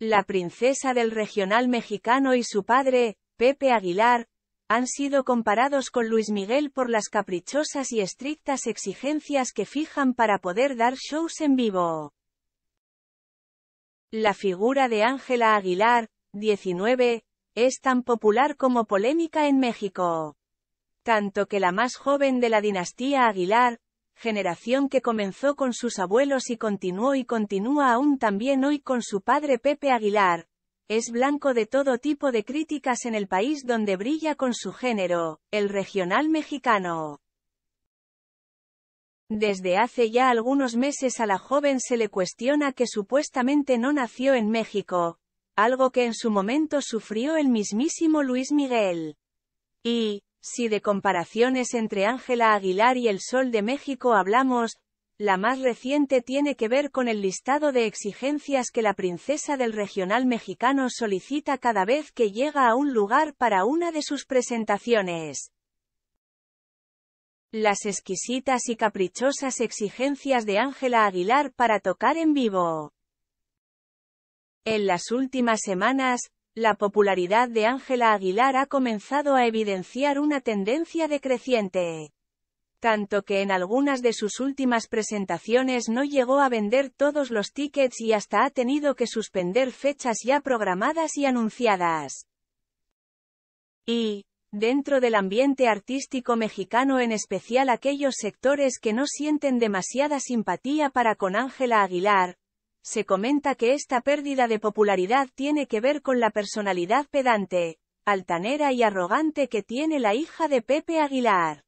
la princesa del regional mexicano y su padre, Pepe Aguilar, han sido comparados con Luis Miguel por las caprichosas y estrictas exigencias que fijan para poder dar shows en vivo. La figura de Ángela Aguilar, 19, es tan popular como polémica en México. Tanto que la más joven de la dinastía Aguilar, generación que comenzó con sus abuelos y continuó y continúa aún también hoy con su padre Pepe Aguilar, es blanco de todo tipo de críticas en el país donde brilla con su género, el regional mexicano. Desde hace ya algunos meses a la joven se le cuestiona que supuestamente no nació en México, algo que en su momento sufrió el mismísimo Luis Miguel. Y, si de comparaciones entre Ángela Aguilar y el Sol de México hablamos, la más reciente tiene que ver con el listado de exigencias que la princesa del regional mexicano solicita cada vez que llega a un lugar para una de sus presentaciones. Las exquisitas y caprichosas exigencias de Ángela Aguilar para tocar en vivo. En las últimas semanas, la popularidad de Ángela Aguilar ha comenzado a evidenciar una tendencia decreciente. Tanto que en algunas de sus últimas presentaciones no llegó a vender todos los tickets y hasta ha tenido que suspender fechas ya programadas y anunciadas. Y, dentro del ambiente artístico mexicano en especial aquellos sectores que no sienten demasiada simpatía para con Ángela Aguilar, se comenta que esta pérdida de popularidad tiene que ver con la personalidad pedante, altanera y arrogante que tiene la hija de Pepe Aguilar.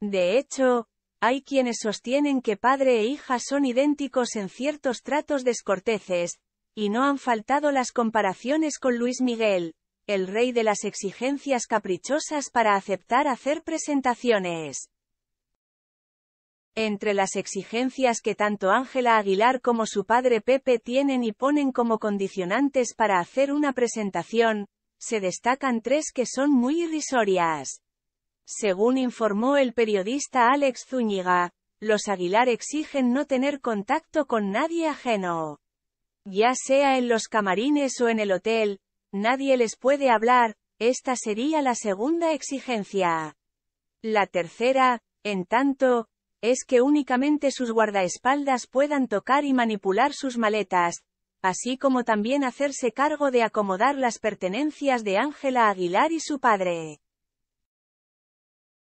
De hecho, hay quienes sostienen que padre e hija son idénticos en ciertos tratos descorteses, y no han faltado las comparaciones con Luis Miguel, el rey de las exigencias caprichosas para aceptar hacer presentaciones. Entre las exigencias que tanto Ángela Aguilar como su padre Pepe tienen y ponen como condicionantes para hacer una presentación, se destacan tres que son muy irrisorias. Según informó el periodista Alex Zúñiga, los Aguilar exigen no tener contacto con nadie ajeno. Ya sea en los camarines o en el hotel, nadie les puede hablar, esta sería la segunda exigencia. La tercera, en tanto, es que únicamente sus guardaespaldas puedan tocar y manipular sus maletas, así como también hacerse cargo de acomodar las pertenencias de Ángela Aguilar y su padre.